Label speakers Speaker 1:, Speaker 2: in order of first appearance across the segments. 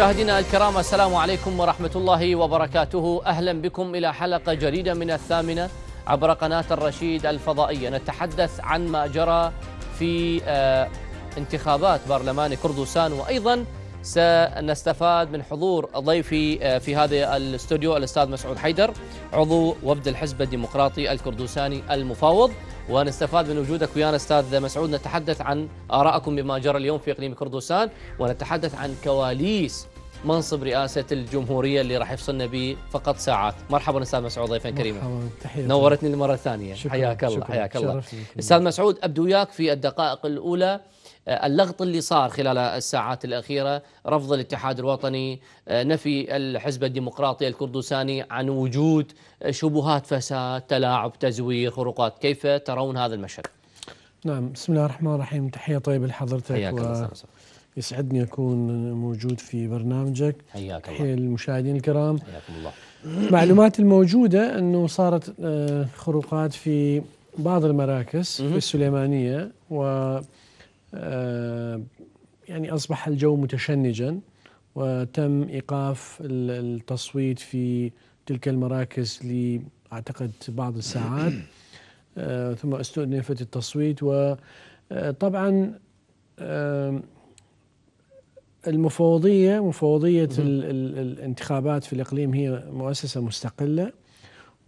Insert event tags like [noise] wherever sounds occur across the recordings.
Speaker 1: مشاهدينا الكرام السلام عليكم ورحمة الله وبركاته أهلا بكم إلى حلقة جديدة من الثامنة عبر قناة الرشيد الفضائية نتحدث عن ما جرى في آه، انتخابات برلمان كردستان وأيضا سنستفاد من حضور ضيفي آه، في هذا الاستوديو الأستاذ مسعود حيدر عضو وفد الحزب الديمقراطي الكردستاني المفاوض ونستفاد من وجودك ويانا استاذ مسعود نتحدث عن ارائكم بما جرى اليوم في اقليم كردستان ونتحدث عن كواليس منصب رئاسه الجمهوريه اللي راح يفصلنا به فقط ساعات مرحبا استاذ مسعود ضيفا كريما نورتني للمره الثانيه حياك الله حياك الله استاذ مسعود ابدو وياك في الدقائق الاولى آه، اللغط اللي صار خلال الساعات الأخيرة رفض الاتحاد الوطني آه، نفي الحزب الديمقراطي الكردستاني عن وجود آه، شبهات فساد تلاعب تزوير خروقات كيف ترون هذا المشهد؟
Speaker 2: نعم بسم الله الرحمن الرحيم تحية طيبة لحضرتك و... يسعدني أكون موجود في برنامجك حياك الله حيا المشاهدين الكرام حياكم الله معلومات الموجودة أنه صارت آه، خروقات في بعض المراكز في السليمانية و آه، يعني أصبح الجو متشنجا وتم إيقاف التصويت في تلك المراكز لأعتقد بعض الساعات آه، ثم استؤنفت التصويت وطبعا المفوضية مفوضية ال ال الانتخابات في الإقليم هي مؤسسة مستقلة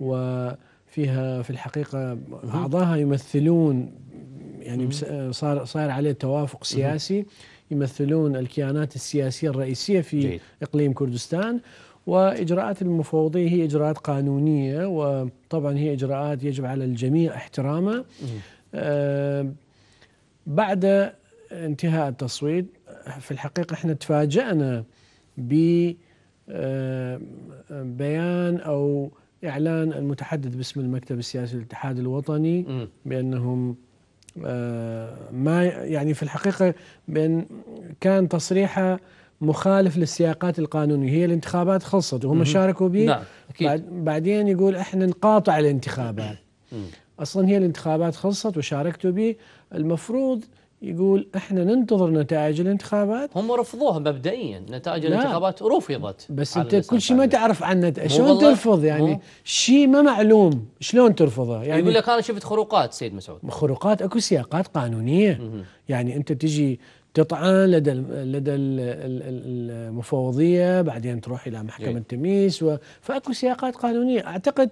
Speaker 2: وفيها في الحقيقة أعضاها يمثلون يعني آه، صار صار عليه توافق سياسي يمثلون الكيانات السياسية الرئيسية في جيد. إقليم كردستان وإجراءات المفوضية هي إجراءات قانونية وطبعا هي إجراءات يجب على الجميع احترامها آه بعد انتهاء التصويت في الحقيقة احنا تفاجأنا ببيان آه، أو إعلان المتحدث باسم المكتب السياسي للاتحاد الوطني بأنهم آه، ما يعني في الحقيقة بأن كان تصريحه مخالف للسياقات القانونية هي الانتخابات خلصت وهم شاركوا به نعم، بعدين يقول احنا نقاطع الانتخابات أصلا هي الانتخابات خلصت وشاركتوا به المفروض يقول احنا ننتظر نتائج الانتخابات هم
Speaker 1: رفضوها مبدئيا نتائج الانتخابات رفضت بس انت كل
Speaker 2: شيء ما يعني. تعرف عنه شلون ترفض يعني شيء ما معلوم شلون ترفضه يعني يقول لك
Speaker 1: انا شفت خروقات سيد مسعود
Speaker 2: خروقات اكو سياقات قانونيه يعني انت تجي تطعن لدى لدى المفوضيه بعدين تروح الى محكمه التمييز فاكو سياقات قانونيه اعتقد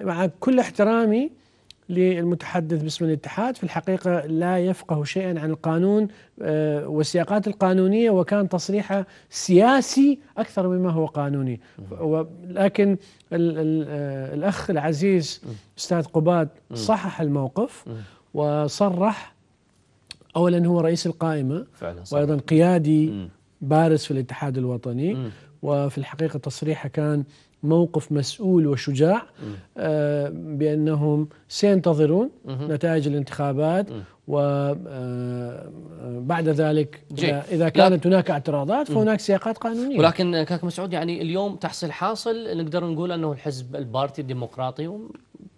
Speaker 2: مع كل احترامي للمتحدث باسم الاتحاد في الحقيقة لا يفقه شيئا عن القانون آه، والسياقات القانونية وكان تصريحه سياسي أكثر مما هو قانوني لكن آه، الأخ العزيز أستاذ قباد صحح الموقف وصرح أولا هو رئيس القائمة وأيضا قيادي بارز في الاتحاد الوطني وفي الحقيقة تصريحه كان موقف مسؤول وشجاع آه، بأنهم سينتظرون نتائج الانتخابات وبعد آه، آه، ذلك إذا, إذا كانت هناك اعتراضات فهناك سياقات قانونية ولكن
Speaker 1: كاك مسعود يعني اليوم تحصيل حاصل نقدر نقول أنه الحزب البارتي الديمقراطي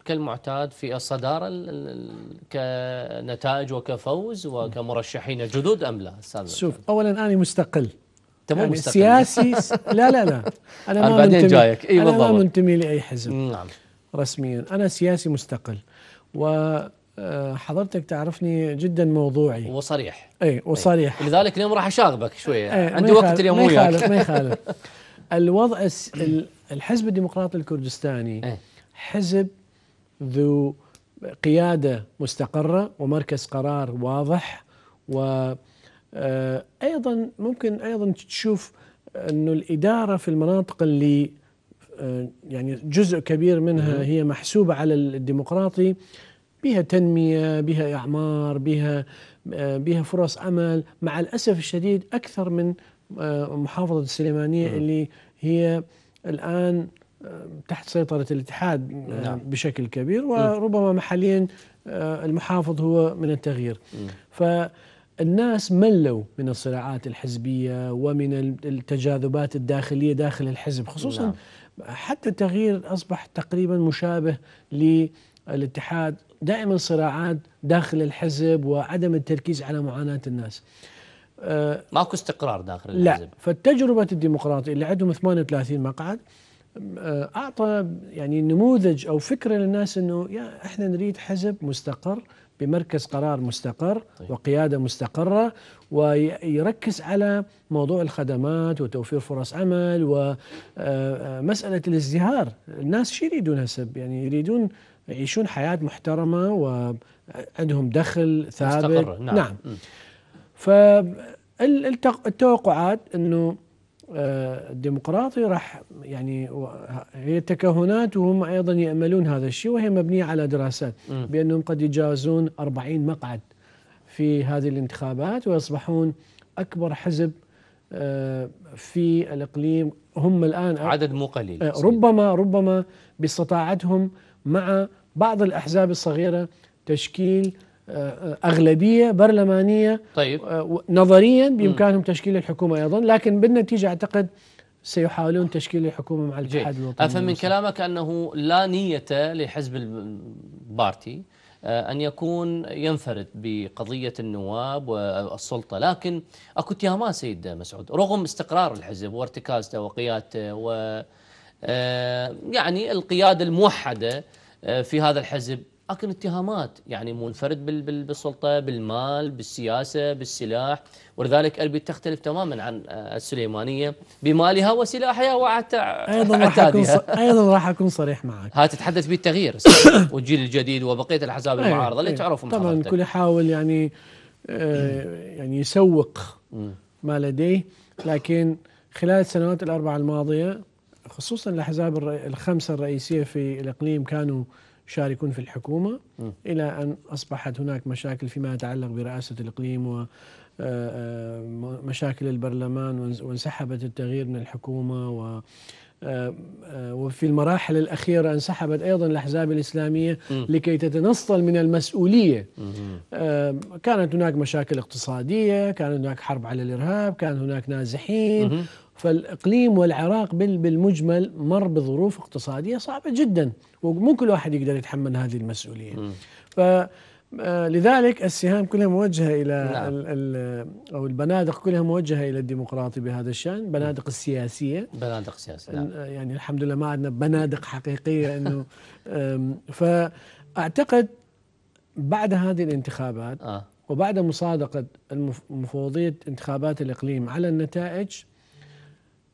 Speaker 1: كالمعتاد في الصدارة كنتائج وكفوز وكمرشحين جدد أم لا؟ شوف
Speaker 2: أولا أنا مستقل انت مو يعني مستقل سياسي س... [laughs] لا لا لا انا ما بعدين جايك اي انا ما منتمي لاي حزب نعم رسميا انا سياسي مستقل و آه، حضرتك تعرفني جدا موضوعي وصريح اي وصريح
Speaker 1: أي. لذلك اليوم راح اشاغبك شويه عندي وقت اليوم وياك ما يخالف ما [laughs] يخالف
Speaker 2: الوضع الحزب الديمقراطي الكردستاني أي. حزب ذو قياده مستقره ومركز قرار واضح و آه، ايضا ممكن ايضا تشوف انه الاداره في المناطق اللي آه، يعني جزء كبير منها هي محسوبه على الديمقراطي بها تنميه بها اعمار بها آه، بها فرص عمل مع الاسف الشديد اكثر من محافظه السليمانيه اللي هي الان تحت سيطرة الاتحاد نعم. بشكل كبير وربما محليا المحافظ هو من التغيير ف الناس ملوا من الصراعات الحزبيه ومن التجاذبات الداخليه داخل الحزب خصوصا نعم. حتى التغيير اصبح تقريبا مشابه للاتحاد دائما صراعات داخل الحزب وعدم التركيز على معاناه الناس.
Speaker 1: آه، ماكو استقرار داخل الحزب. لا
Speaker 2: فالتجربه الديمقراطيه اللي عندهم 38 مقعد آه، اعطى يعني نموذج او فكره للناس انه يا احنا نريد حزب مستقر بمركز قرار مستقر طيب. وقيادة مستقرة ويركز على موضوع الخدمات وتوفير فرص عمل ومسألة آه، آه، الازدهار الناس شو يريدون هسب يعني يريدون يعيشون حياة محترمة وعندهم آه، دخل ثابت مستقر. نعم, نعم. فالتوقعات أنه الديمقراطي راح يعني هي تكهنات وهم ايضا ياملون هذا الشيء وهي مبنيه على دراسات بانهم قد يجازون 40 مقعد في هذه الانتخابات ويصبحون اكبر حزب آه، في الاقليم هم الان عدد
Speaker 1: مو قليل آه،
Speaker 2: ربما ربما باستطاعتهم مع بعض الاحزاب الصغيره تشكيل أغلبية برلمانية
Speaker 1: طيب آه،
Speaker 2: نظريا بإمكانهم تشكيل الحكومة أيضا لكن بالنتيجة أعتقد سيحاولون تشكيل الحكومة مع الاتحاد الوطني أفهم من
Speaker 1: كلامك أنه لا نية لحزب البارتي آه، أن يكون ينفرد بقضية النواب والسلطة لكن أكو اتهامات سيد مسعود رغم استقرار الحزب وارتكازته وقيادته و آه، يعني القيادة الموحدة في هذا الحزب لكن اتهامات يعني منفرد بالسلطه بالمال بالسياسه بالسلاح ولذلك اربد تختلف تماما عن آه، السليمانيه بمالها وسلاحها وعتا ايضا راح اكون
Speaker 2: ايضا راح اكون صريح معك
Speaker 1: ها تتحدث بالتغيير [coughs] والجيل الجديد وبقيه الاحزاب أيوة، المعارضه اللي أيوة. تعرفهم طبعا الكل
Speaker 2: يحاول يعني آه، يعني يسوق ما لديه لكن خلال السنوات الاربعه الماضيه خصوصا الاحزاب الخمسه الرئيسيه في الاقليم كانوا شاركون في الحكومة م. إلى أن أصبحت هناك مشاكل فيما يتعلق برئاسة الإقليم و آه، آه، مشاكل البرلمان وانسحبت التغيير من الحكومة و آه، وفي المراحل الأخيرة انسحبت أيضا الأحزاب الإسلامية م. لكي تتنصل من المسؤولية م. كانت هناك مشاكل اقتصادية كانت هناك حرب على الإرهاب كان هناك نازحين م. فالاقليم والعراق بالمجمل مر بظروف اقتصاديه صعبه جدا ومو كل واحد يقدر يتحمل هذه المسؤوليه ف آه، لذلك السهام كلها موجهه الى نعم. الـ او البنادق كلها موجهه الى الديمقراطي بهذا الشان، بنادق السياسيه
Speaker 1: بنادق سياسيه نعم.
Speaker 2: يعني الحمد لله ما عندنا بنادق حقيقيه انه فاعتقد بعد هذه الانتخابات آه. وبعد مصادقه مفوضيه انتخابات الاقليم على النتائج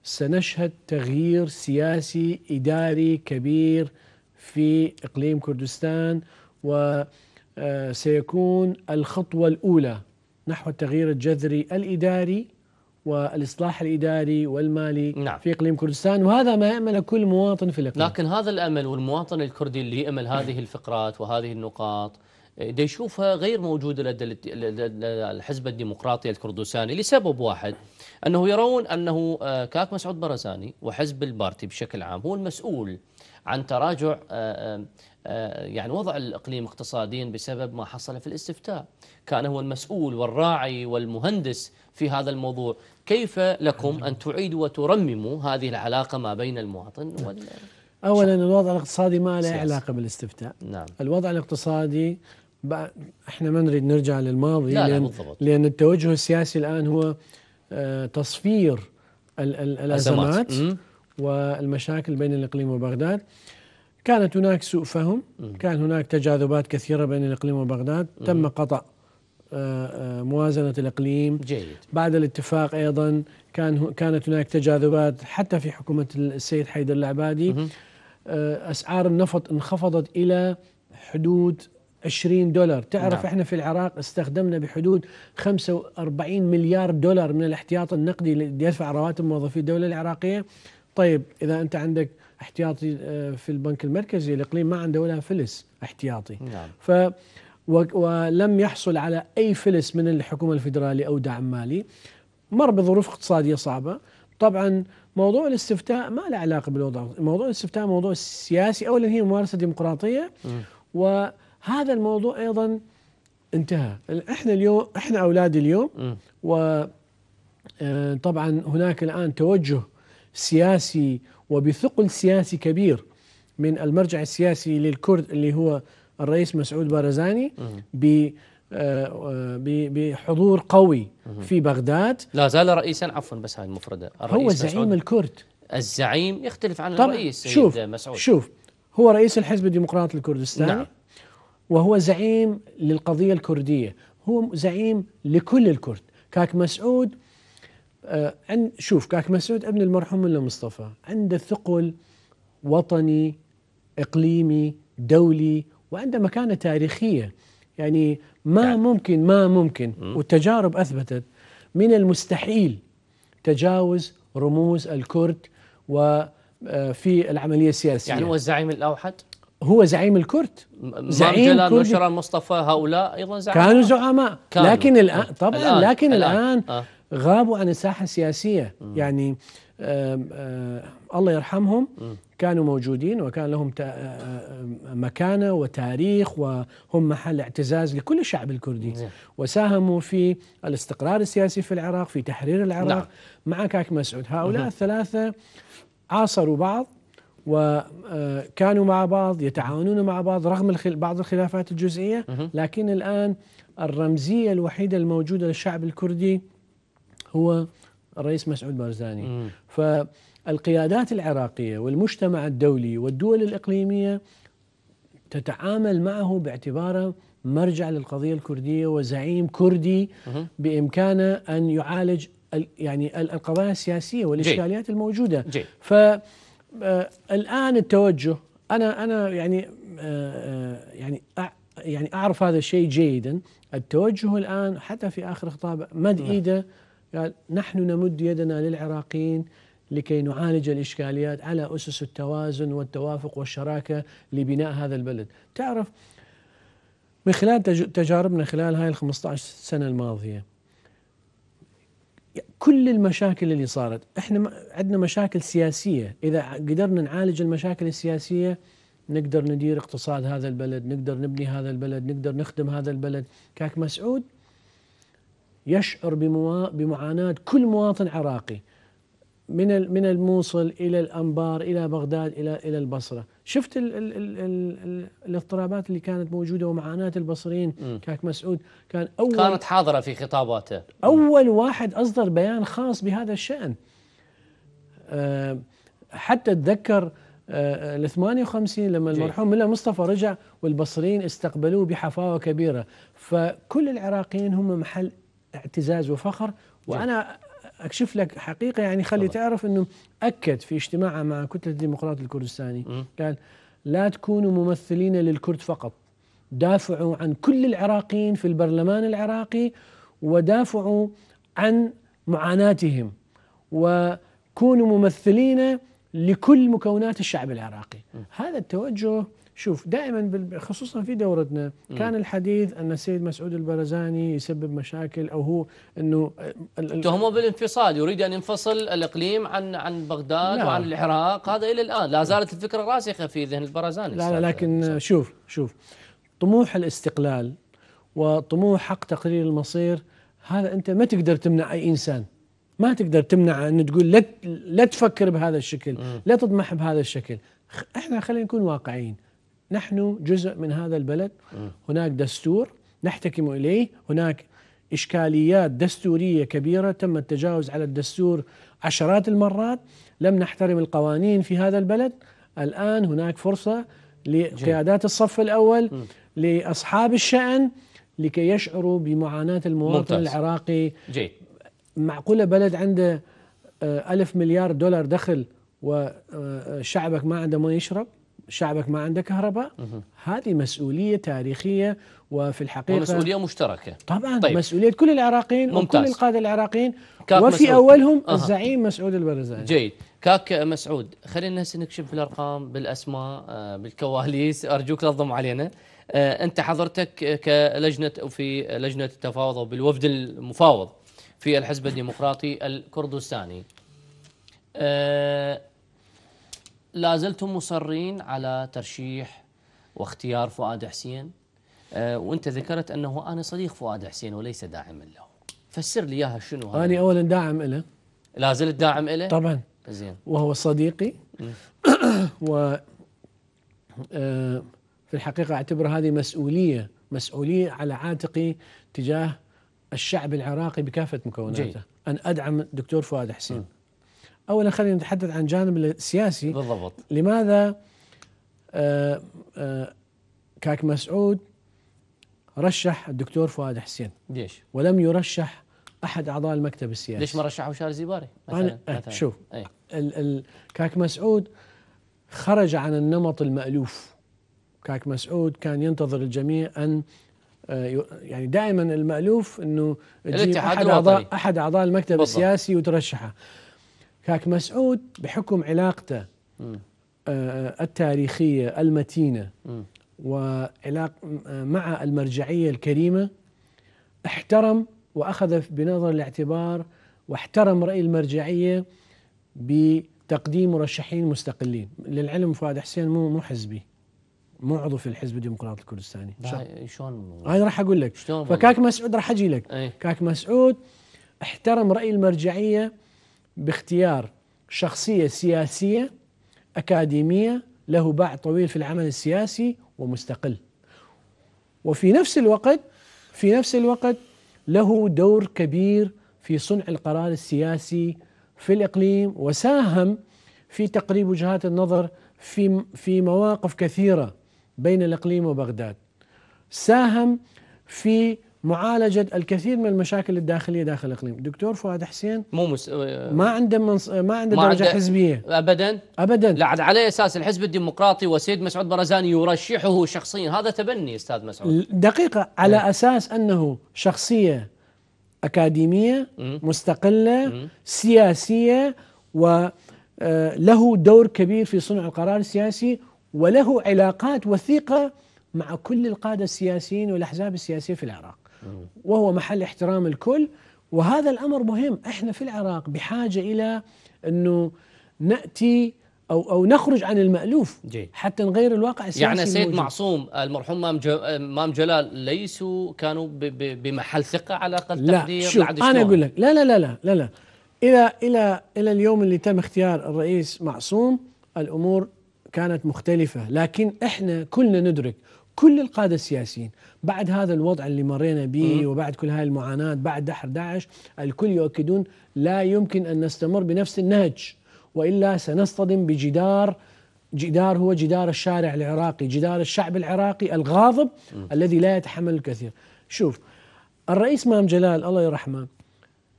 Speaker 2: سنشهد تغيير سياسي إداري كبير في إقليم كردستان وسيكون آه، الخطوة الأولى نحو التغيير الجذري الإداري والإصلاح الإداري والمالي نعم. في إقليم كردستان وهذا ما يأمل كل مواطن في الإقليم
Speaker 1: لكن هذا الأمل والمواطن الكردي اللي يأمل هذه الفقرات وهذه النقاط دي يشوفها غير موجودة لدى الحزب الديمقراطي الكردستاني لسبب واحد أنه يرون أنه آه، كاك مسعود برزاني وحزب البارتي بشكل عام هو المسؤول عن تراجع آه، آه، يعني وضع الإقليم اقتصاديا بسبب ما حصل في الاستفتاء كان هو المسؤول والراعي والمهندس في هذا الموضوع كيف لكم أن تعيدوا وترمموا هذه العلاقة ما بين المواطن نعم. وال...
Speaker 2: اولا الوضع الاقتصادي ما له علاقه بالاستفتاء نعم. الوضع الاقتصادي احنا ما نريد نرجع للماضي لا لأن, لا بالضبط. لان التوجه السياسي الان هو آه، تصفير الازمات والمشاكل بين الاقليم وبغداد كانت هناك سوء فهم كان هناك تجاذبات كثيره بين الاقليم وبغداد تم قطع آه، آه، موازنه الاقليم جيد بعد الاتفاق ايضا كان كانت هناك تجاذبات حتى في حكومه السيد حيدر العبادي اسعار النفط انخفضت الى حدود 20 دولار تعرف نعم. احنا في العراق استخدمنا بحدود 45 مليار دولار من الاحتياط النقدي ليدفع رواتب موظفي الدولة العراقية طيب إذا أنت عندك احتياطي آه، في البنك المركزي الإقليم ما عنده ولا فلس احتياطي نعم. ف ولم يحصل على أي فلس من الحكومة الفدرالي أو دعم مالي مر بظروف اقتصادية صعبة طبعا موضوع الاستفتاء ما له علاقة بالوضع موضوع الاستفتاء موضوع سياسي أولا هي ممارسة ديمقراطية م. و هذا الموضوع ايضا انتهى احنا اليوم احنا اولاد اليوم و آه، طبعا هناك الان توجه سياسي وبثقل سياسي كبير من المرجع السياسي للكرد اللي هو الرئيس مسعود بارزاني آه، آه، ب بحضور قوي في بغداد
Speaker 1: لا زال رئيسا عفوا بس هاي المفرده الرئيس هو زعيم مسعود الكرد الزعيم يختلف عن الرئيس شوف مسعود شوف
Speaker 2: هو رئيس الحزب الديمقراطي الكردستاني نعم وهو زعيم للقضية الكردية هو زعيم لكل الكرد كاك مسعود آه، عند شوف كاك مسعود ابن المرحوم ملا مصطفى عنده ثقل وطني اقليمي دولي وعنده مكانه تاريخيه يعني ما يعني. ممكن ما ممكن والتجارب اثبتت من المستحيل تجاوز رموز الكرد وفي آه، العمليه السياسيه يعني هو الزعيم الاوحد هو زعيم الكرد زعيم جلال نشرة
Speaker 1: مصطفى هؤلاء ايضا زعماء كانوا
Speaker 2: زعماء كانوا. لكن الان طبعا الآن. لكن الان, الآن آه. غابوا عن الساحه السياسيه م. يعني آه آه الله يرحمهم م. كانوا موجودين وكان لهم آه، آه، مكانه وتاريخ وهم محل اعتزاز لكل الشعب الكردي م. نعم. وساهموا في الاستقرار السياسي في العراق في تحرير العراق نعم. مع كاك مسعود هؤلاء الثلاثه عاصروا بعض وكانوا آه، مع بعض يتعاونون مع بعض رغم بعض الخلافات الجزئية لكن الآن الرمزية الوحيدة الموجودة للشعب الكردي هو الرئيس مسعود بارزاني فالقيادات العراقية والمجتمع الدولي والدول الإقليمية تتعامل معه باعتباره مرجع للقضية الكردية وزعيم كردي بإمكانه أن يعالج يعني القضايا السياسية والإشكاليات الموجودة جي. ف آه، الان التوجه انا انا يعني آه، آه، يعني يعني اعرف هذا الشيء جيدا التوجه الان حتى في اخر خطابه مد نعم. ايده قال نحن نمد يدنا للعراقيين لكي نعالج الاشكاليات على اسس التوازن والتوافق والشراكه لبناء هذا البلد تعرف من خلال تجاربنا خلال هاي ال 15 سنه الماضيه كل المشاكل اللي صارت احنا عندنا مشاكل سياسيه اذا قدرنا نعالج المشاكل السياسيه نقدر ندير اقتصاد هذا البلد نقدر نبني هذا البلد نقدر نخدم هذا البلد كاك مسعود يشعر بمعاناة كل مواطن عراقي من من الموصل الى الانبار الى بغداد الى الى البصره، شفت الـ الـ الـ الـ الـ الاضطرابات اللي كانت موجوده ومعاناه البصريين كاك مسعود
Speaker 1: كان اول كانت حاضره في خطاباته
Speaker 2: اول واحد اصدر بيان خاص بهذا الشان. آه، حتى اتذكر آه، ال 58 لما المرحوم ملا مصطفى رجع والبصريين استقبلوه بحفاوه كبيره فكل العراقيين هم محل اعتزاز وفخر وانا اكشف لك حقيقه يعني خلي طبعا. تعرف انه اكد في اجتماعه مع كتله الديمقراط الكردستاني قال لا تكونوا ممثلين للكرد فقط دافعوا عن كل العراقيين في البرلمان العراقي ودافعوا عن معاناتهم وكونوا ممثلين لكل مكونات الشعب العراقي م. هذا التوجه شوف دائما خصوصا في دورتنا كان الحديث ان السيد مسعود البرزاني يسبب مشاكل او هو انه اتهموا
Speaker 1: بالانفصال يريد ان ينفصل الاقليم عن عن بغداد لا. نعم. وعن العراق هذا الى الان لا زالت الفكره راسخه في ذهن البرزاني لا, لا لكن
Speaker 2: صار. شوف شوف طموح الاستقلال وطموح حق تقرير المصير هذا انت ما تقدر تمنع اي انسان ما تقدر تمنعه ان تقول لا لا تفكر بهذا الشكل لا تطمح بهذا الشكل احنا خلينا نكون واقعيين نحن جزء من هذا البلد هناك دستور نحتكم اليه هناك اشكاليات دستوريه كبيره تم التجاوز على الدستور عشرات المرات لم نحترم القوانين في هذا البلد الان هناك فرصه لقيادات الصف الاول لاصحاب الشان لكي يشعروا بمعاناه المواطن ممتاز. العراقي جيد معقوله بلد عنده آه، ألف مليار دولار دخل وشعبك آه، آه، ما عنده ما يشرب شعبك ما عنده كهرباء هذه مسؤولية تاريخية وفي الحقيقة مسؤولية
Speaker 1: مشتركة طبعا طيب.
Speaker 2: مسؤولية كل العراقيين ممتاز. وكل القادة العراقيين وفي مسعود. أولهم أه. الزعيم
Speaker 1: مسعود البرزاني جيد كاك مسعود خلينا هسه نكشف بالأرقام بالأسماء آه، بالكواليس أرجوك لا تضم علينا آه، أنت حضرتك كلجنة في لجنة التفاوض أو بالوفد المفاوض في الحزب الديمقراطي الكردستاني أه لا زلتم مصرين على ترشيح واختيار فؤاد حسين آه، وانت ذكرت انه انا صديق فؤاد حسين وليس داعما له فسر لي اياها شنو انا
Speaker 2: اولا داعم له
Speaker 1: لا زلت داعم له طبعا زين
Speaker 2: وهو صديقي [coughs] و آه، في الحقيقه اعتبر هذه مسؤوليه مسؤوليه على عاتقي تجاه الشعب العراقي بكافه مكوناته جي. ان ادعم الدكتور فؤاد حسين م. اولا خلينا نتحدث عن جانب السياسي بالضبط لماذا آه، آه، كاك مسعود رشح الدكتور فؤاد حسين ليش ولم يرشح احد اعضاء المكتب السياسي ليش ما
Speaker 1: رشحه شارل زيباري مثلا, أه، مثلاً. شوف
Speaker 2: إيه. ال ال كاك مسعود خرج عن النمط المألوف كاك مسعود كان ينتظر الجميع ان يعني دائما المألوف انه يجيب احد اعضاء احد اعضاء المكتب بالضبط. السياسي وترشحه كاك مسعود بحكم علاقته آه، آه، التاريخية المتينة وعلاق آه، مع المرجعية الكريمة احترم وأخذ بنظر الاعتبار واحترم رأي المرجعية بتقديم مرشحين مستقلين للعلم فؤاد حسين مو مو حزبي مو عضو في الحزب الديمقراطي الكردستاني
Speaker 1: شلون انا راح اقول لك فكاك
Speaker 2: مسعود راح اجي لك كاك مسعود احترم راي المرجعيه باختيار شخصيه سياسيه اكاديميه له باع طويل في العمل السياسي ومستقل وفي نفس الوقت في نفس الوقت له دور كبير في صنع القرار السياسي في الاقليم وساهم في تقريب وجهات النظر في في مواقف كثيره بين الاقليم وبغداد ساهم في معالجة الكثير من المشاكل الداخلية داخل الإقليم دكتور فؤاد حسين
Speaker 1: مو مس... آه، ما
Speaker 2: عنده منص... آه، ما عنده ما درجة عنده... حزبية
Speaker 1: أبدا أبدا لا على أساس الحزب الديمقراطي وسيد مسعود برزاني يرشحه شخصيا هذا تبني أستاذ مسعود
Speaker 2: دقيقة على م. نعم. أساس أنه شخصية أكاديمية م. مستقلة م. سياسية وله آه، دور كبير في صنع القرار السياسي وله علاقات وثيقة مع كل القادة السياسيين والأحزاب السياسية في العراق وهو محل احترام الكل وهذا الامر مهم احنا في العراق بحاجه الى انه ناتي او او نخرج عن المالوف جي. حتى نغير الواقع السياسي يعني سيد الموجود.
Speaker 1: معصوم المرحوم مام مام جلال ليسوا كانوا بمحل ثقه على اقل لا تقدير بعد انا اقول لك
Speaker 2: لا لا لا لا لا, لا. الى الى الى اليوم اللي تم اختيار الرئيس معصوم الامور كانت مختلفه لكن احنا كلنا ندرك كل القادة السياسيين بعد هذا الوضع اللي مرينا به وبعد كل هاي المعاناة بعد دحر داعش الكل يؤكدون لا يمكن أن نستمر بنفس النهج وإلا سنصطدم بجدار جدار هو جدار الشارع العراقي جدار الشعب العراقي الغاضب م. الذي لا يتحمل الكثير شوف الرئيس مام جلال الله يرحمه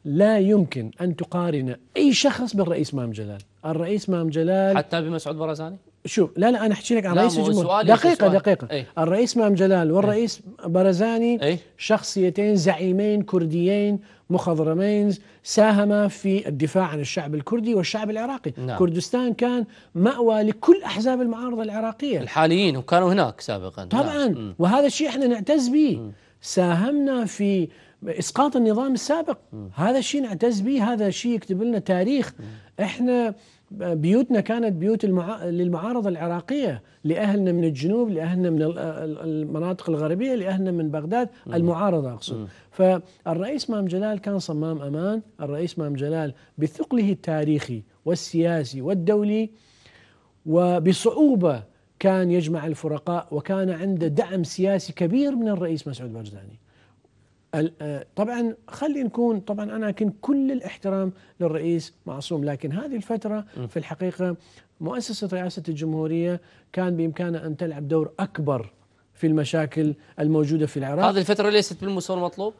Speaker 2: لا يمكن أن تقارن أي شخص بالرئيس مام جلال الرئيس مام جلال حتى
Speaker 1: بمسعود برزاني
Speaker 2: شوف لا لا انا احكي لك عن رئيس الجمهوريه دقيقه دقيقه ايه؟ الرئيس مام جلال والرئيس ايه؟ برزاني ايه؟ شخصيتين زعيمين كرديين مخضرمين ساهما في الدفاع عن الشعب الكردي والشعب العراقي نعم. كردستان كان مأوى لكل أحزاب المعارضة العراقية
Speaker 1: الحاليين وكانوا هناك سابقا نعم. طبعا نعم.
Speaker 2: وهذا الشيء احنا نعتز به ساهمنا في اسقاط النظام السابق م. هذا الشيء نعتز به هذا الشيء يكتب لنا تاريخ م. احنا بيوتنا كانت بيوت المعا... للمعارضة العراقية لأهلنا من الجنوب لأهلنا من المناطق الغربية لأهلنا من بغداد مم. المعارضة أقصد مم. فالرئيس مام جلال كان صمام أمان الرئيس مام جلال بثقله التاريخي والسياسي والدولي وبصعوبة كان يجمع الفرقاء وكان عنده دعم سياسي كبير من الرئيس مسعود برزاني آه، طبعا خلي نكون طبعا انا كنت كل الاحترام للرئيس معصوم لكن هذه الفتره في الحقيقه مؤسسه رئاسه الجمهوريه كان بامكانها ان تلعب دور اكبر في المشاكل الموجوده في العراق هذه الفتره
Speaker 1: ليست بالمستوى المطلوب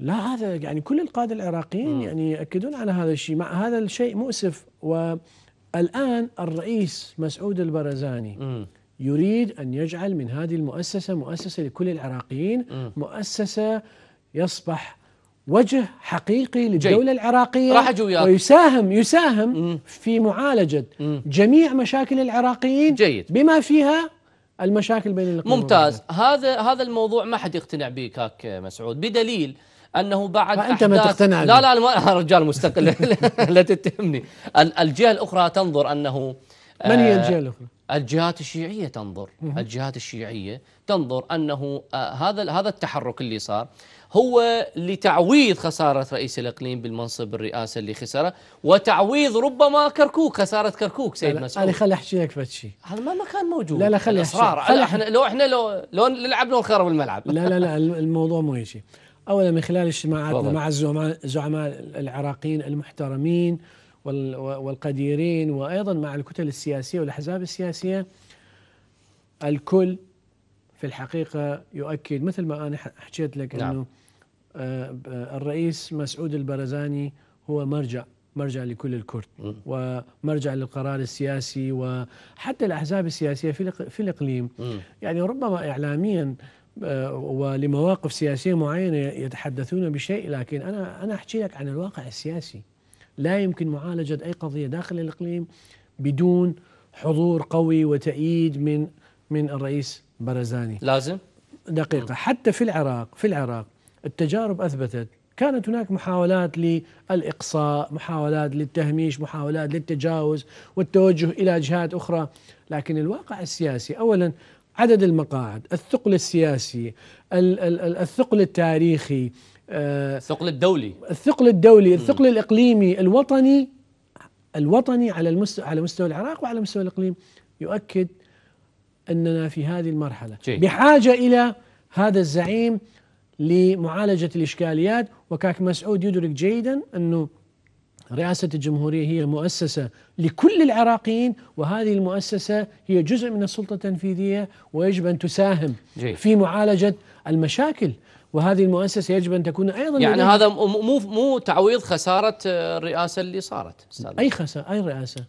Speaker 2: لا هذا يعني كل القاده العراقيين مم. يعني ياكدون على هذا الشيء مع هذا الشيء مؤسف والان الرئيس مسعود البرزاني مم. يريد ان يجعل من هذه المؤسسه مؤسسه لكل العراقيين مم. مؤسسه يصبح وجه حقيقي للدولة جي. العراقية راح وياك ويساهم يساهم مم. في معالجة مم. جميع مشاكل العراقيين جيد بما فيها المشاكل بين القوى ممتاز
Speaker 1: هذا هذا الموضوع ما حد يقتنع به كاك مسعود بدليل انه بعد انت ما تقتنع لا لا انا [laughs] رجال مستقل لا تتهمني الجهه الاخرى تنظر انه من هي آه، الجهه الاخرى؟ الجهات الشيعيه تنظر الجهات الشيعيه تنظر انه آه، هذا هذا التحرك اللي صار هو لتعويض خسارة رئيس الإقليم بالمنصب الرئاسة اللي خسره وتعويض ربما كركوك خسارة كركوك سيد مسعود أنا
Speaker 2: خلي أحكي لك فتشي هذا ما ما كان موجود لا لا خلي أحكي
Speaker 1: احنا لو احنا لو لو لعبنا خير الملعب
Speaker 2: لا لا لا الموضوع مو هيجي أولا من خلال اجتماعاتنا مع الزعماء العراقيين المحترمين والقديرين وأيضا مع الكتل السياسية والأحزاب السياسية الكل في الحقيقة يؤكد مثل ما أنا حكيت لك نعم. أنه آه، الرئيس مسعود البرزاني هو مرجع مرجع لكل الكرد ومرجع للقرار السياسي وحتى الأحزاب السياسية في الإقليم يعني ربما إعلاميا آه، ولمواقف سياسية معينة يتحدثون بشيء لكن أنا أنا أحكي لك عن الواقع السياسي لا يمكن معالجة أي قضية داخل الإقليم بدون حضور قوي وتأييد من من الرئيس برزاني لازم دقيقة حتى في العراق في العراق التجارب أثبتت كانت هناك محاولات للإقصاء محاولات للتهميش محاولات للتجاوز والتوجه إلى جهات أخرى لكن الواقع السياسي أولا عدد المقاعد الثقل السياسي الثقل التاريخي آه، الثقل الدولي الثقل الدولي الثقل الإقليمي الوطني الوطني على المستوى على مستوى العراق وعلى مستوى الإقليم يؤكد أننا في هذه المرحلة جي. بحاجة إلى هذا الزعيم لمعالجة الإشكاليات وكاك مسعود يدرك جيدا أنه رئاسة الجمهورية هي مؤسسة لكل العراقيين وهذه المؤسسة هي جزء من السلطة التنفيذية ويجب أن تساهم جي. في معالجة المشاكل وهذه المؤسسة يجب أن تكون أيضا يعني هذا
Speaker 1: مو مو تعويض خسارة آه، الرئاسة اللي صارت أي
Speaker 2: خسارة أي رئاسة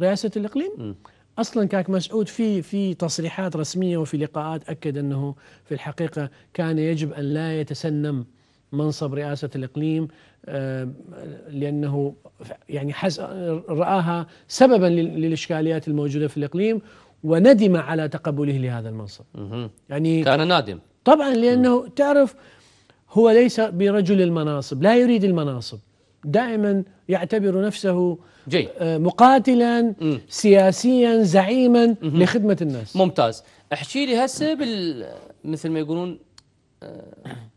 Speaker 2: رئاسة الإقليم م. اصلا كاك مسعود في في تصريحات رسميه وفي لقاءات اكد انه في الحقيقه كان يجب ان لا يتسنم منصب رئاسه الاقليم آه، لانه يعني راها سببا للاشكاليات الموجوده في الاقليم وندم على تقبله لهذا المنصب.
Speaker 1: يعني كان نادم
Speaker 2: طبعا لانه تعرف هو ليس برجل المناصب، لا يريد المناصب. دائما يعتبر نفسه
Speaker 1: جي. آه، مقاتلا م. سياسيا زعيما م -م. لخدمه الناس ممتاز احكي لي هسه بال مثل ما يقولون آه،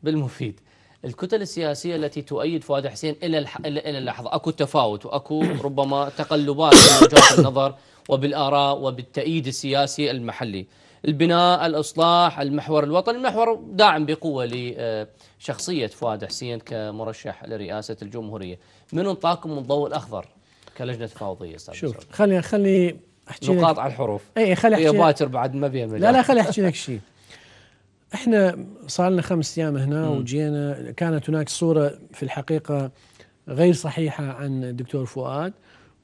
Speaker 1: بالمفيد الكتل السياسية التي تؤيد فؤاد حسين إلى الح... إلى اللحظة أكو تفاوت وأكو [coughs] ربما تقلبات في وجهات النظر وبالآراء وبالتأييد السياسي المحلي البناء الإصلاح المحور الوطني المحور داعم بقوة لشخصية فؤاد حسين كمرشح لرئاسة الجمهورية من انطاكم من الضوء الأخضر كلجنة تفاوضية شوف
Speaker 2: خلي خلي احكي نقاط على الحروف اي خلي احكي باكر بعد
Speaker 1: ما بيها لا لا خلي احكي لك
Speaker 2: شيء احنا صار لنا خمس ايام هنا وجينا كانت هناك صوره في الحقيقه غير صحيحه عن الدكتور فؤاد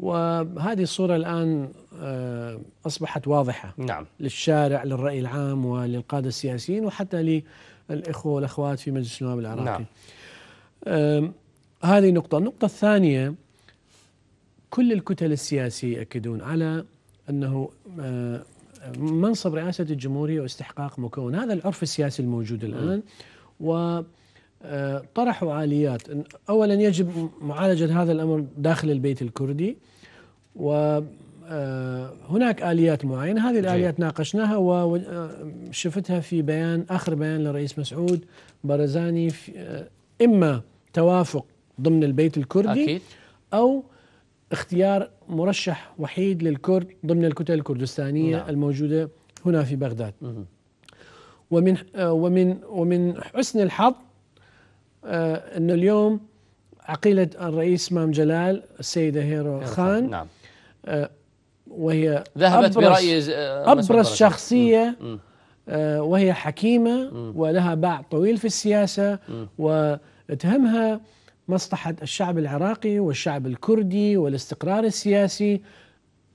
Speaker 2: وهذه الصورة الآن آه، أصبحت واضحة نعم. للشارع للرأي العام وللقادة السياسيين وحتى للإخوة والأخوات في مجلس النواب العراقي نعم. هذه نقطة النقطة الثانية كل الكتل السياسية يأكدون على أنه آه، منصب رئاسة الجمهورية واستحقاق مكون هذا العرف السياسي الموجود الآن و طرحوا آليات أولا يجب معالجة هذا الأمر داخل البيت الكردي وهناك آه، آليات معينة هذه الآليات ناقشناها وشفتها آه، في بيان آخر بيان للرئيس مسعود برزاني آه، إما توافق ضمن البيت الكردي أكيد. أو اختيار مرشح وحيد للكرد ضمن الكتل الكردستانية نعم. الموجودة هنا في بغداد ومن ومن ومن حسن الحظ آه، انه اليوم عقيله الرئيس مام جلال السيده هيرو خان نعم آه، وهي ذهبت برأي آه، أبرز شخصية م. وهي حكيمة ولها باع طويل في السياسة وتهمها مصلحة الشعب العراقي والشعب الكردي والاستقرار السياسي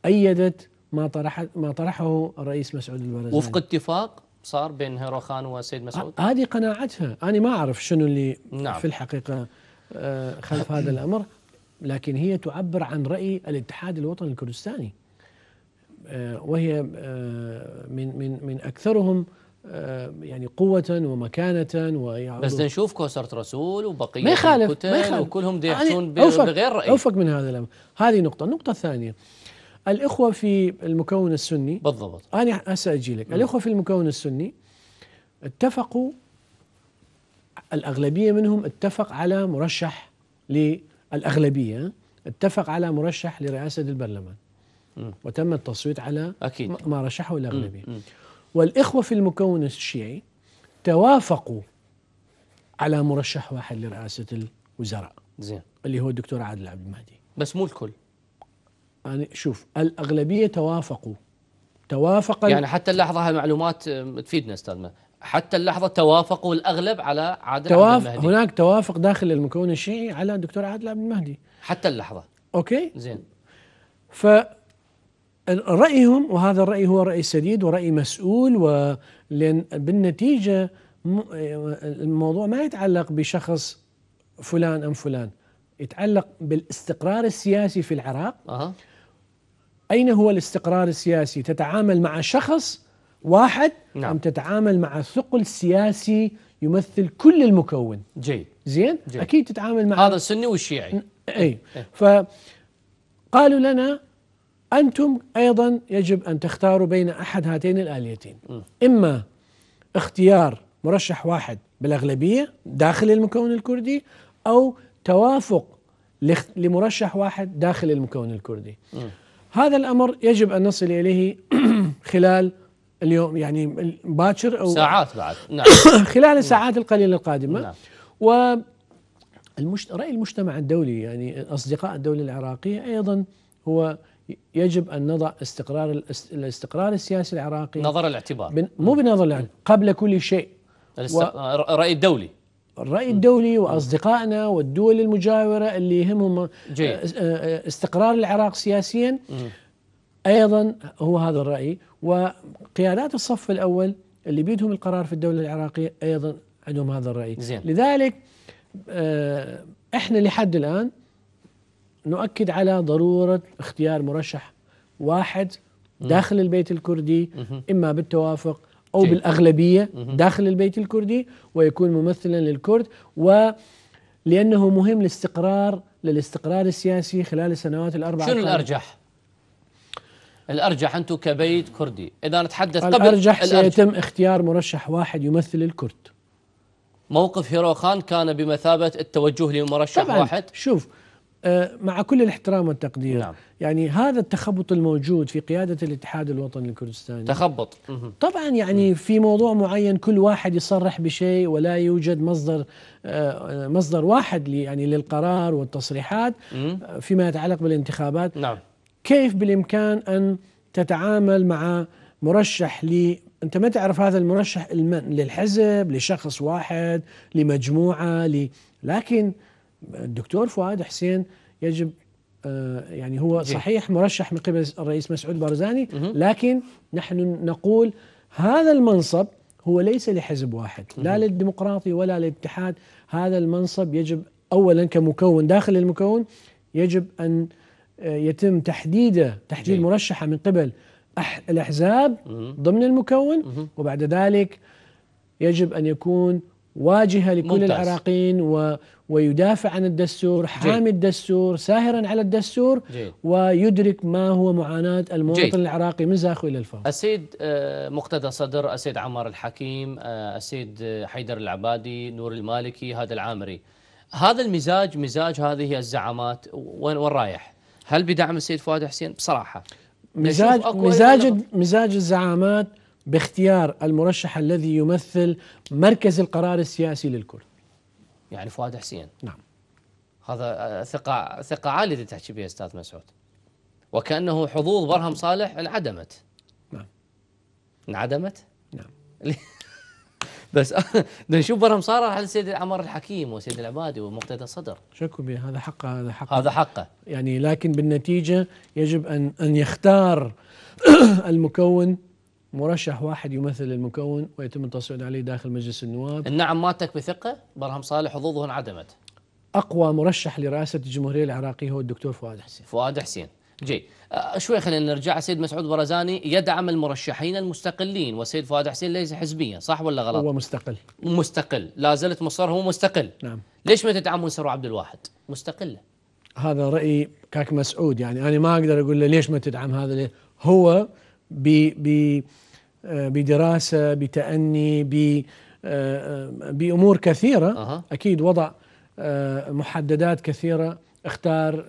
Speaker 2: أيدت ما طرح ما طرحه الرئيس مسعود
Speaker 1: البرزاني وفق اتفاق صار بين هيروخان والسيد مسعود؟
Speaker 2: هذه قناعتها أنا ما أعرف شنو اللي نعم. في الحقيقة آه، خلف هذا الأمر لكن هي تعبر عن رأي الاتحاد الوطني الكردستاني آه، وهي آه، من من من اكثرهم يعني قوة ومكانة ويعني بس نشوف
Speaker 1: كوسرة رسول وبقية ما يخالف ما يخالف وكلهم يحكون يعني بغير رأي
Speaker 2: أوفق من هذا الأمر هذه نقطة النقطة الثانية الاخوه في المكون السني بالضبط انا سأجي لك الاخوه في المكون السني اتفقوا الاغلبيه منهم اتفق على مرشح للاغلبيه اتفق على مرشح لرئاسه البرلمان وتم التصويت على أكيد. ما رشحه الاغلبيه والاخوه في المكون الشيعي توافقوا على مرشح واحد لرئاسه الوزراء زين اللي هو الدكتور عادل عبد المهدي بس مو الكل يعني شوف الاغلبيه توافقوا توافق يعني
Speaker 1: حتى اللحظه هالمعلومات آه، تفيدنا أستاذنا حتى اللحظه توافقوا الاغلب على عادل توافق عبد المهدي
Speaker 2: هناك توافق داخل المكون الشيعي على الدكتور عادل عبد المهدي حتى اللحظه اوكي زين ف رايهم وهذا الراي هو راي سديد وراي مسؤول ولان بالنتيجه الموضوع ما يتعلق بشخص فلان ام فلان يتعلق بالاستقرار السياسي في العراق أه. أين هو الاستقرار السياسي تتعامل مع شخص واحد نعم. أم تتعامل مع ثقل سياسي يمثل كل المكون جيد زين جيد. أكيد تتعامل مع هذا السني والشيعي أي إيه. فقالوا لنا أنتم أيضا يجب أن تختاروا بين أحد هاتين الآليتين م. إما اختيار مرشح واحد بالأغلبية داخل المكون الكردي أو توافق لمرشح واحد داخل المكون الكردي م. هذا الامر يجب ان نصل اليه [clears throat] خلال اليوم يعني باكر او ساعات بعد نعم [clears throat] خلال الساعات نعم. القليله القادمه نعم و المشت... راي المجتمع الدولي يعني اصدقاء الدوله العراقيه ايضا هو يجب ان نضع استقرار الاست... الاستقرار السياسي العراقي نظر الاعتبار بن... مو بنظر الاعتبار قبل كل شيء
Speaker 1: الاست... و... راي الدولي
Speaker 2: الرأي الدولي وأصدقائنا والدول المجاورة اللي يهمهم آه، آه، آه، استقرار العراق سياسيا أيضا هو هذا الرأي وقيادات الصف الأول اللي بيدهم القرار في الدولة العراقية أيضا عندهم هذا الرأي زين. لذلك إحنا لحد الآن نؤكد على ضرورة اختيار مرشح واحد داخل البيت الكردي إما بالتوافق أو جي. بالأغلبية داخل البيت الكردي ويكون ممثلا للكرد ولأنه مهم لاستقرار للاستقرار السياسي خلال السنوات
Speaker 1: الأربع شنو الأرجح؟ الأرجح أنتم كبيت كردي إذا نتحدث قبل الأرجح سيتم
Speaker 2: اختيار مرشح واحد يمثل الكرد
Speaker 1: موقف هيرو خان كان بمثابة التوجه لمرشح طبعاً واحد
Speaker 2: شوف آه، مع كل الاحترام والتقدير نعم. يعني هذا التخبط الموجود في قيادة الاتحاد الوطني الكردستاني تخبط طبعا يعني في موضوع معين كل واحد يصرح بشيء ولا يوجد مصدر آه، مصدر واحد يعني للقرار والتصريحات آه، فيما يتعلق بالانتخابات نعم. كيف بالإمكان أن تتعامل مع مرشح لي انت ما تعرف هذا المرشح للحزب لشخص واحد لمجموعه لي لكن الدكتور فؤاد حسين يجب آه، يعني هو صحيح مرشح من قبل الرئيس مسعود بارزاني لكن نحن نقول هذا المنصب هو ليس لحزب واحد لا للديمقراطي ولا للاتحاد هذا المنصب يجب اولا كمكون داخل المكون يجب ان آه، يتم تحديده تحديد مرشحه من قبل الاحزاب ضمن المكون وبعد ذلك يجب ان يكون واجهه لكل ممتاز. العراقيين و ويدافع عن الدستور حامي الدستور ساهرا على الدستور جيد. ويدرك ما هو معاناة المواطن جيد. العراقي من زاخو إلى الفوق
Speaker 1: السيد آه، مقتدى صدر السيد عمار الحكيم السيد آه، آه، حيدر العبادي نور المالكي هذا العامري هذا المزاج مزاج هذه الزعامات وين رايح هل بدعم السيد فؤاد حسين بصراحة
Speaker 2: مزاج مزاج مزاج الزعامات باختيار المرشح الذي يمثل مركز القرار السياسي للكرد
Speaker 1: يعني فؤاد حسين نعم هذا ثقة ثقة عالية تحكي بها استاذ مسعود وكأنه حظوظ برهم صالح انعدمت نعم انعدمت؟ نعم [laughs] بس [laughs] نشوف برهم صالح على السيد عمر الحكيم وسيد العبادي ومقتدى الصدر
Speaker 2: شكو به هذا حقه هذا حقه هذا حقه يعني لكن بالنتيجة يجب أن أن يختار [clears throat] المكون مرشح واحد يمثل المكون ويتم التصويت عليه داخل مجلس النواب
Speaker 1: النعم ماتك بثقة برهم صالح حظوظه انعدمت
Speaker 2: أقوى مرشح لرئاسة الجمهورية العراقية هو الدكتور فؤاد حسين
Speaker 1: فؤاد حسين جي أه شوي خلينا نرجع سيد مسعود برزاني يدعم المرشحين المستقلين والسيد فؤاد حسين ليس حزبيا صح ولا غلط هو مستقل مستقل لا زلت مصر هو مستقل نعم ليش ما تدعمون سرو عبد الواحد مستقله
Speaker 2: هذا راي كاك مسعود يعني انا ما اقدر اقول له ليش ما تدعم هذا هو ب ب آه، بدراسه بتاني آه، آه، بامور كثيره اكيد وضع محددات كثيره اختار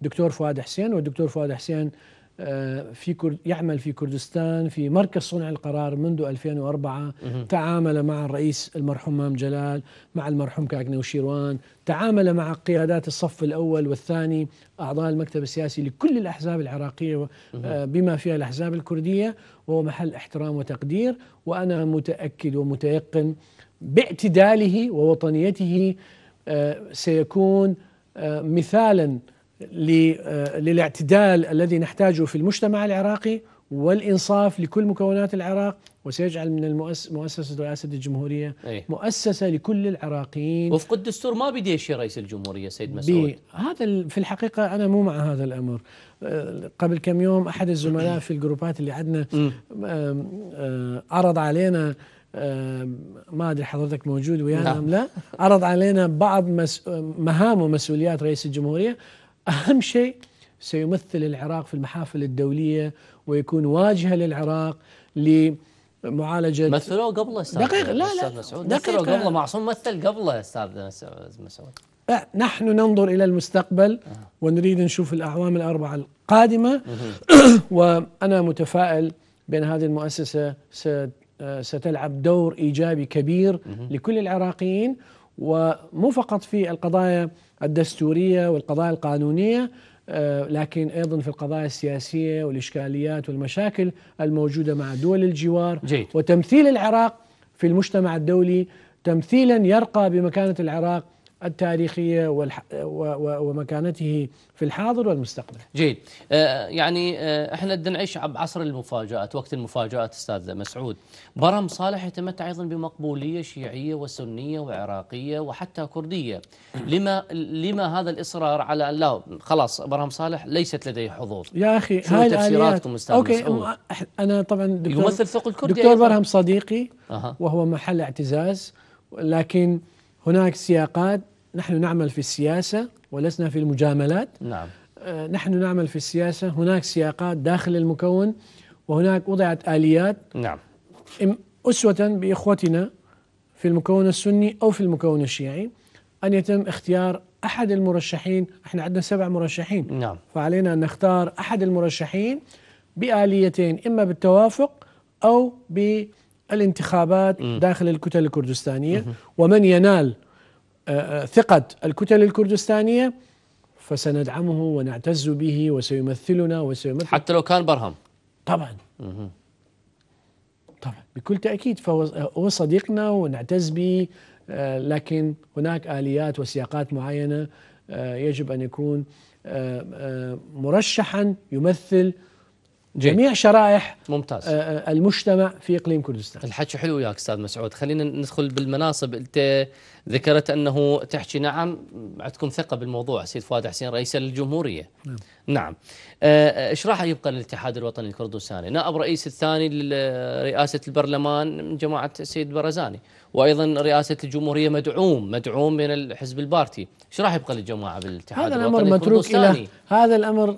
Speaker 2: دكتور فؤاد حسين والدكتور فؤاد حسين آه، في كرد يعمل في كردستان في مركز صنع القرار منذ 2004 تعامل مع الرئيس المرحوم مام جلال مع المرحوم كعك نوشيروان تعامل مع قيادات الصف الأول والثاني أعضاء المكتب السياسي لكل الأحزاب العراقية آه، بما فيها الأحزاب الكردية وهو محل احترام وتقدير وأنا متأكد ومتيقن باعتداله ووطنيته آه، سيكون مثالا آه، للاعتدال الذي نحتاجه في المجتمع العراقي والإنصاف لكل مكونات العراق وسيجعل من المؤسس مؤسسة رئاسة الجمهورية أيه؟ مؤسسة لكل العراقيين
Speaker 1: وفق الدستور ما بدي يشير رئيس الجمهورية سيد مسعود
Speaker 2: هذا في الحقيقة أنا مو مع هذا الأمر آه، قبل كم يوم أحد الزملاء أمم. في الجروبات اللي عندنا أمم. آه، عرض علينا ما ادري حضرتك موجود ويانا نعم. ام لا عرض علينا بعض مهام ومسؤوليات رئيس الجمهوريه أهم شيء سيمثل العراق في المحافل الدولية ويكون واجهة للعراق
Speaker 1: لمعالجة مثلوه قبله أستاذ دقيقة لا لا مسعود مثلوه قبله معصوم مثل قبله أستاذ مسعود
Speaker 2: أه، نحن ننظر إلى المستقبل ونريد نشوف الأعوام الأربعة القادمة [clears throat] وأنا متفائل بأن هذه المؤسسة أه، ستلعب دور إيجابي كبير لكل العراقيين ومو فقط في القضايا الدستوريه والقضايا القانونيه آه، لكن ايضا في القضايا السياسيه والاشكاليات والمشاكل الموجوده مع دول الجوار جيد. وتمثيل العراق في المجتمع الدولي تمثيلا يرقى بمكانه العراق التاريخية ومكانته في الحاضر والمستقبل
Speaker 1: جيد آه، يعني آه، احنا نعيش بعصر المفاجآت وقت المفاجآت أستاذ مسعود برم صالح يتمتع أيضا بمقبولية شيعية وسنية وعراقية وحتى كردية [coughs] لما, لما هذا الإصرار على لا خلاص برم صالح ليست لديه حظوظ يا أخي هاي تفسيراتكم أستاذ أوكي مسعود
Speaker 2: أنا طبعا دكتور, يمثل الكردي دكتور برهم صديقي أه. وهو محل اعتزاز لكن هناك سياقات نحن نعمل في السياسة ولسنا في المجاملات نعم آه، نحن نعمل في السياسة هناك سياقات داخل المكون وهناك وضعت آليات نعم أسوة بإخوتنا في المكون السني أو في المكون الشيعي أن يتم اختيار أحد المرشحين احنا عندنا سبع مرشحين نعم فعلينا أن نختار أحد المرشحين بآليتين إما بالتوافق أو بالتوافق الانتخابات داخل الكتل الكردستانية ومن ينال آه، آه، ثقة الكتل الكردستانية فسندعمه ونعتز به وسيمثلنا وسيمثل
Speaker 1: حتى لو كان برهم
Speaker 2: طبعا طبعا بكل تأكيد فهو آه، صديقنا ونعتز به لكن هناك آليات وسياقات معينة يجب أن يكون مرشحا يمثل جي. إيه. جميع شرائح
Speaker 1: ممتاز آه، آه، المجتمع في اقليم كردستان الحكي حلو ياك استاذ مسعود خلينا ندخل بالمناصب انت ذكرت انه تحكي نعم عندكم ثقه بالموضوع سيد فؤاد حسين رئيس الجمهوريه نعم, نعم. آه، ايش راح يبقى للاتحاد الوطني الكردستاني نائب رئيس الثاني لرئاسه البرلمان من جماعه السيد برزاني وايضا رئاسه الجمهوريه مدعوم مدعوم من الحزب البارتي ايش راح يبقى للجماعه بالاتحاد هذا الامر متروك الى
Speaker 2: هذا الامر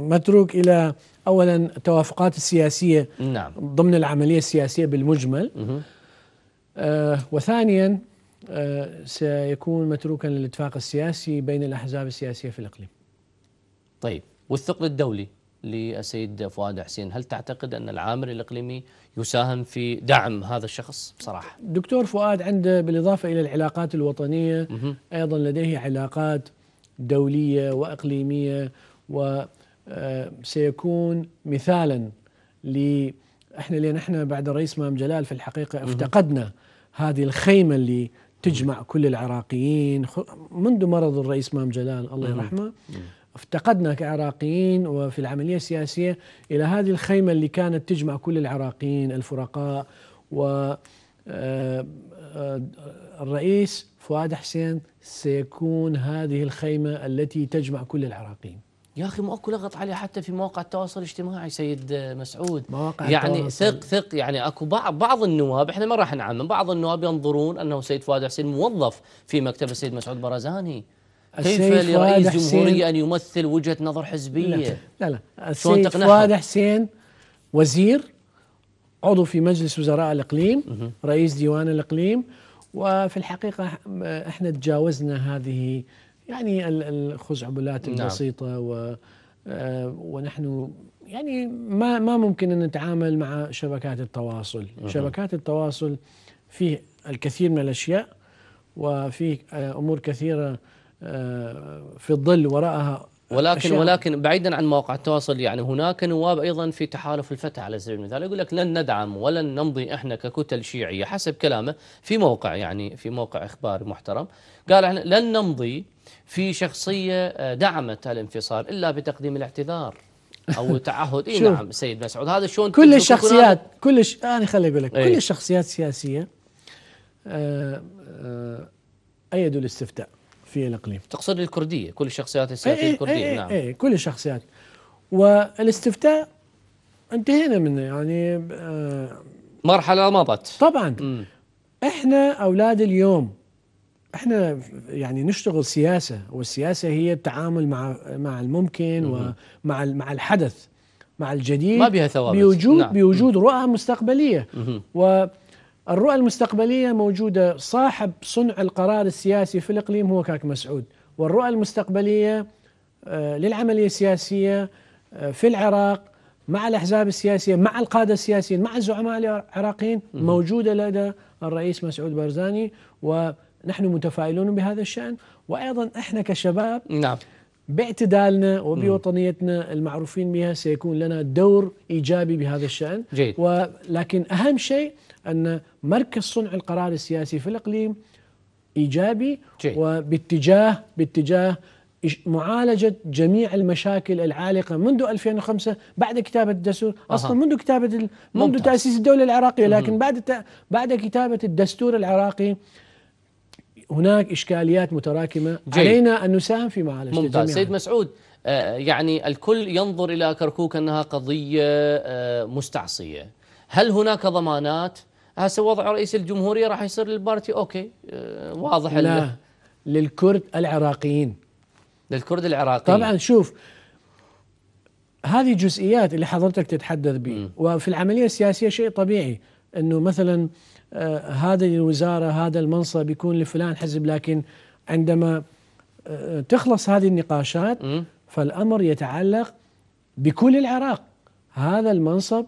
Speaker 2: متروك الى اولا التوافقات السياسيه نعم. ضمن العمليه السياسيه بالمجمل آه وثانيا آه سيكون متروكا للاتفاق السياسي بين الاحزاب السياسيه في الاقليم
Speaker 1: طيب والثقل الدولي للسيد فؤاد حسين هل تعتقد أن العامل الإقليمي يساهم في دعم هذا الشخص بصراحة
Speaker 2: دكتور فؤاد عنده بالإضافة إلى العلاقات الوطنية أيضا لديه علاقات دولية وإقليمية و آه، سيكون مثالا ل احنا لان احنا بعد الرئيس مام جلال في الحقيقه افتقدنا هذه الخيمه اللي تجمع كل العراقيين منذ مرض الرئيس مام جلال الله يرحمه افتقدنا كعراقيين وفي العمليه السياسيه الى هذه الخيمه اللي كانت تجمع كل العراقيين الفرقاء و آه، آه، الرئيس فؤاد حسين سيكون هذه الخيمه التي تجمع كل العراقيين
Speaker 1: يا اخي اكو لغط عليه حتى في مواقع التواصل الاجتماعي سيد مسعود مواقع يعني التواصل. ثق ثق يعني اكو بعض بعض النواب احنا ما راح نعمم بعض النواب ينظرون انه سيد فؤاد حسين موظف في مكتب السيد مسعود برزاني كيف لرئيس جمهورية أن يمثل وجهة نظر حزبية لا لا, لا. السيد فؤاد
Speaker 2: حسين وزير عضو في مجلس وزراء الإقليم رئيس ديوان الإقليم وفي الحقيقة احنا تجاوزنا هذه يعني الخزعبلات نعم. البسيطة نعم. و آه، ونحن يعني ما ما ممكن ان نتعامل مع شبكات التواصل، أه. شبكات التواصل فيه الكثير من الاشياء وفيه آه، امور كثيره آه، في الظل وراءها ولكن أشياء. ولكن
Speaker 1: بعيدا عن مواقع التواصل يعني هناك نواب ايضا في تحالف الفتح على سبيل المثال يقول لك لن ندعم ولن نمضي احنا ككتل شيعيه حسب كلامه في موقع يعني في موقع اخباري محترم قال احنا لن نمضي في شخصية آه، دعمت الانفصال إلا بتقديم الاعتذار او [laughs] تعهد اي نعم سيد مسعود هذا شلون كل الشخصيات
Speaker 2: كل ش... آه، انا خليني اقول لك كل الشخصيات السياسيه ايدوا آه، الاستفتاء في الاقليم
Speaker 1: تقصد الكرديه كل الشخصيات السياسيه الكرديه نعم اي
Speaker 2: كل الشخصيات والاستفتاء انتهينا منه يعني
Speaker 1: مرحله مضت طبعا م.
Speaker 2: احنا اولاد اليوم احنا يعني نشتغل سياسه والسياسه هي التعامل مع مع الممكن ومع مع الحدث مع الجديد ما بها ثوابت بوجود نعم. بوجود رؤى مستقبليه والرؤى المستقبليه موجوده صاحب صنع القرار السياسي في الاقليم هو كاك مسعود والرؤى المستقبليه آه، للعمليه السياسيه آه، في العراق مع الاحزاب السياسيه مع القاده السياسيين مع الزعماء العراقيين موجوده لدى الرئيس مسعود برزاني و نحن متفائلون بهذا الشأن وأيضا إحنا كشباب نعم باعتدالنا وبوطنيتنا المعروفين بها سيكون لنا دور ايجابي بهذا الشان جيد. ولكن اهم شيء ان مركز صنع القرار السياسي في الاقليم ايجابي جيد. وباتجاه باتجاه معالجة جميع المشاكل العالقة منذ 2005 بعد كتابة الدستور أصلا منذ كتابة منذ ممتاز. تأسيس الدولة العراقية لكن بعد بعد كتابة الدستور العراقي هناك إشكاليات متراكمة جي. علينا أن نساهم في معالجتها ممتاز جميعا. سيد
Speaker 1: مسعود آه، يعني الكل ينظر إلى كركوك أنها قضية آه، مستعصية هل هناك ضمانات هسه وضع رئيس الجمهورية راح يصير للبارتي أوكي آه، واضح لا
Speaker 2: للكرد العراقيين
Speaker 1: للكرد العراقيين
Speaker 2: طبعا شوف هذه جزئيات اللي حضرتك تتحدث به وفي العملية السياسية شيء طبيعي انه مثلا آه، هذه الوزاره هذا المنصب يكون لفلان حزب لكن عندما آه، تخلص هذه النقاشات فالامر يتعلق بكل العراق هذا المنصب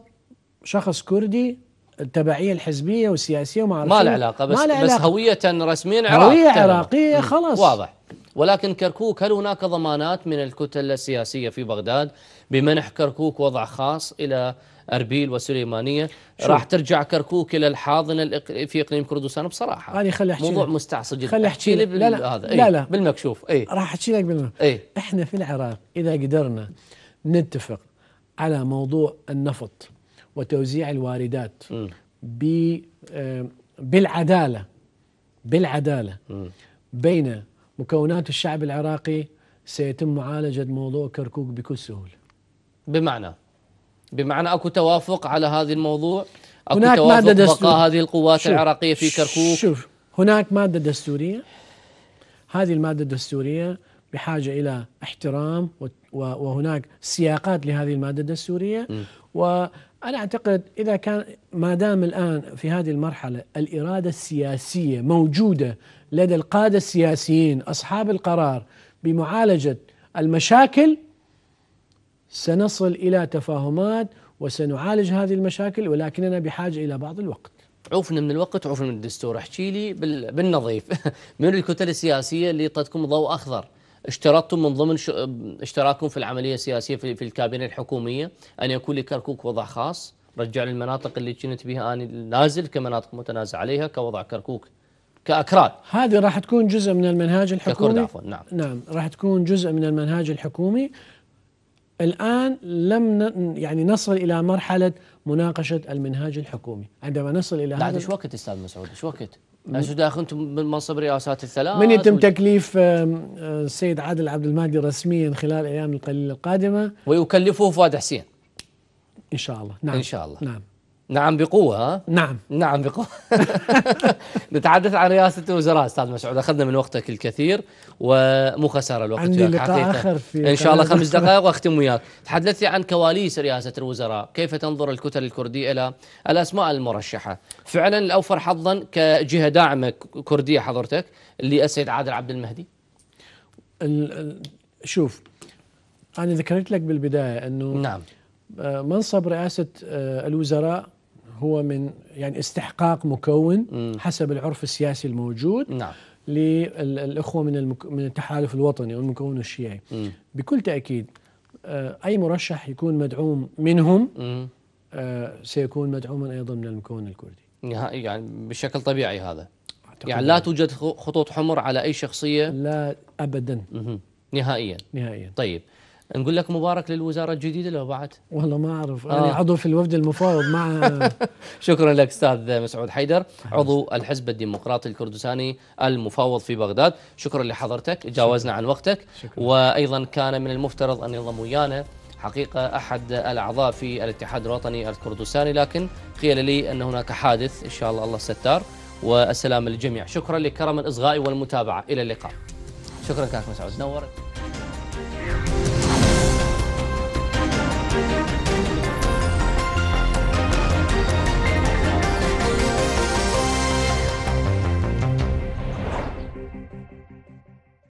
Speaker 2: شخص كردي التبعيه الحزبيه والسياسيه وما ما له علاقه بس, بس
Speaker 1: هويه رسميا عراقيه هويه عراقيه خلاص واضح ولكن كركوك هل هناك ضمانات من الكتل السياسية في بغداد بمنح كركوك وضع خاص إلى أربيل وسليمانية راح ترجع كركوك إلى الحاضنة في إقليم كردستان بصراحة
Speaker 2: أنا خلي أحكي موضوع لك.
Speaker 1: مستعصي جدا خلي أحكي لك لا لا, هذا. لا, إيه. لا.
Speaker 2: بالمكشوف أي راح أحكي لك بالمكشوف ايه؟ إحنا في العراق إذا قدرنا نتفق على موضوع النفط وتوزيع الواردات آه، بالعدالة بالعدالة بين مكونات الشعب العراقي سيتم معالجة موضوع كركوك بكل سهولة
Speaker 1: بمعنى بمعنى اكو توافق على هذا الموضوع اكو هناك توافق مادة دستور. بقاء هذه القوات شوف العراقية في كركوك شوف
Speaker 2: هناك مادة دستورية هذه المادة الدستورية بحاجة إلى احترام وهناك سياقات لهذه المادة الدستورية م. أنا أعتقد إذا كان ما دام الآن في هذه المرحلة الإرادة السياسية موجودة لدى القادة السياسيين أصحاب القرار بمعالجة المشاكل سنصل إلى تفاهمات وسنعالج هذه المشاكل ولكننا بحاجة
Speaker 1: إلى بعض الوقت عوفنا من الوقت عوفنا من الدستور احكي لي بالنظيف [laughs] من الكتل السياسية اللي اعطتكم ضوء أخضر اشترطتم من ضمن اشتراككم في العمليه السياسيه في الكابينه الحكوميه ان يكون لكركوك وضع خاص رجع للمناطق اللي كنت بها انا نازل كمناطق متنازع عليها كوضع كركوك كاكراد
Speaker 2: هذه راح تكون جزء من المنهاج الحكومي عفوا نعم نعم راح تكون جزء من المنهاج الحكومي الان لم ن... يعني نصل الى مرحله مناقشه المنهاج الحكومي عندما نصل الى هذا ايش
Speaker 1: وقت استاذ مسعود ايش وقت سوداخ انتم من منصب رئاسات الثلاث من يتم و...
Speaker 2: تكليف آه، السيد عادل عبد المهدي رسميا خلال الايام القليله القادمه
Speaker 1: ويكلفه فؤاد حسين ان شاء الله نعم ان شاء الله نعم نعم بقوة نعم نعم بقوة [laughs] نتحدث عن رئاسة الوزراء أستاذ مسعود أخذنا من وقتك الكثير ومو خسارة الوقت عندي لقاء آخر في إن شاء الله خمس دقائق وأختم وياك تحدثتي عن كواليس رئاسة الوزراء كيف تنظر الكتل الكردية إلى الأسماء المرشحة فعلا الأوفر حظا كجهة داعمة كردية حضرتك اللي السيد عادل عبد المهدي
Speaker 2: شوف أنا ذكرت لك بالبداية أنه نعم آه، منصب رئاسة آه، الوزراء هو من يعني استحقاق مكون حسب العرف السياسي الموجود نعم للاخوه من المك... من التحالف الوطني والمكون الشيعي م. بكل تاكيد آه، اي مرشح يكون مدعوم منهم م. آه، سيكون مدعوما ايضا من
Speaker 1: المكون الكردي يعني بشكل طبيعي هذا يعني لا توجد خطوط حمر على اي شخصيه لا ابدا م- نهائيا نهائيا طيب نقول لك مبارك للوزاره الجديده لو بعد
Speaker 2: والله ما اعرف آه. انا يعني عضو في الوفد المفاوض مع [laughs]
Speaker 1: شكرا لك استاذ مسعود حيدر عضو الحزب الديمقراطي الكردستاني المفاوض في بغداد شكرا لحضرتك جاوزنا عن وقتك شكرا. وايضا كان من المفترض ان ينضم ويانا حقيقة أحد الأعضاء في الاتحاد الوطني الكردستاني لكن قيل لي أن هناك حادث إن شاء الله الله ستار والسلام للجميع شكرا لكرم الإصغاء والمتابعة إلى اللقاء شكرا لك مسعود نورت